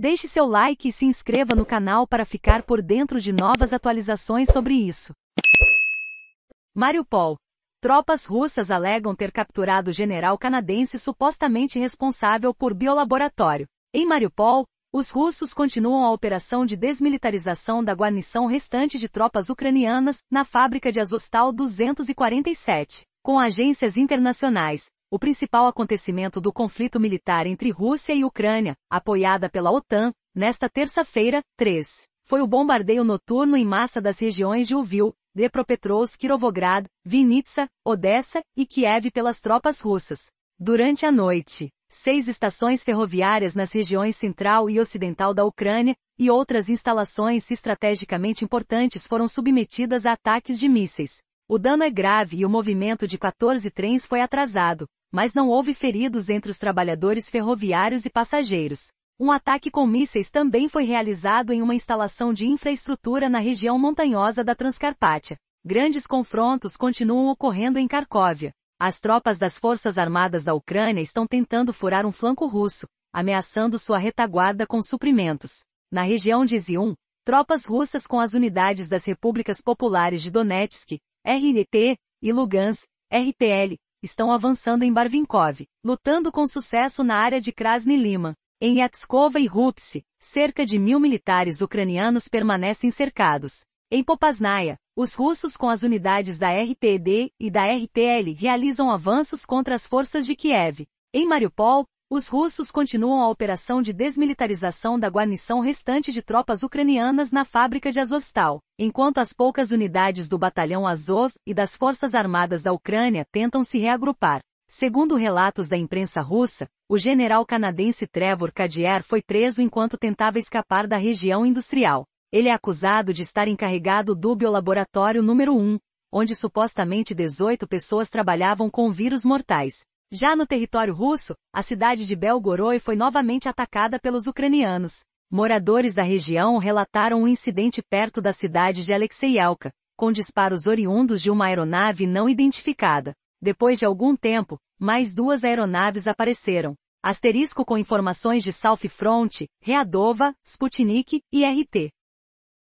Deixe seu like e se inscreva no canal para ficar por dentro de novas atualizações sobre isso. Mariupol. Tropas russas alegam ter capturado o general canadense supostamente responsável por biolaboratório. Em Mariupol, os russos continuam a operação de desmilitarização da guarnição restante de tropas ucranianas na fábrica de Azostal 247. Com agências internacionais, o principal acontecimento do conflito militar entre Rússia e Ucrânia, apoiada pela OTAN, nesta terça-feira, 3, foi o bombardeio noturno em massa das regiões de Uvil, Depropetrovsk, Kirovograd, Vinitsa, Odessa e Kiev pelas tropas russas. Durante a noite, seis estações ferroviárias nas regiões central e ocidental da Ucrânia e outras instalações estrategicamente importantes foram submetidas a ataques de mísseis. O dano é grave e o movimento de 14 trens foi atrasado, mas não houve feridos entre os trabalhadores ferroviários e passageiros. Um ataque com mísseis também foi realizado em uma instalação de infraestrutura na região montanhosa da Transcarpátia. Grandes confrontos continuam ocorrendo em Cracóvia. As tropas das Forças Armadas da Ucrânia estão tentando furar um flanco russo, ameaçando sua retaguarda com suprimentos. Na região de Zium, tropas russas com as unidades das repúblicas populares de Donetsk, RNT, e Lugansk, RPL, estão avançando em Barvinkov, lutando com sucesso na área de Krasny Lima. Em Yatskova e Rupsi, cerca de mil militares ucranianos permanecem cercados. Em Popasnaya, os russos com as unidades da RPD e da RPL realizam avanços contra as forças de Kiev. Em Mariupol, os russos continuam a operação de desmilitarização da guarnição restante de tropas ucranianas na fábrica de Azovstal, enquanto as poucas unidades do batalhão Azov e das Forças Armadas da Ucrânia tentam se reagrupar. Segundo relatos da imprensa russa, o general canadense Trevor Cadier foi preso enquanto tentava escapar da região industrial. Ele é acusado de estar encarregado do biolaboratório número 1, onde supostamente 18 pessoas trabalhavam com vírus mortais, já no território russo, a cidade de Belgorod foi novamente atacada pelos ucranianos. Moradores da região relataram um incidente perto da cidade de Alexeialka, com disparos oriundos de uma aeronave não identificada. Depois de algum tempo, mais duas aeronaves apareceram. Asterisco com informações de South Front, Readova, Sputnik e RT.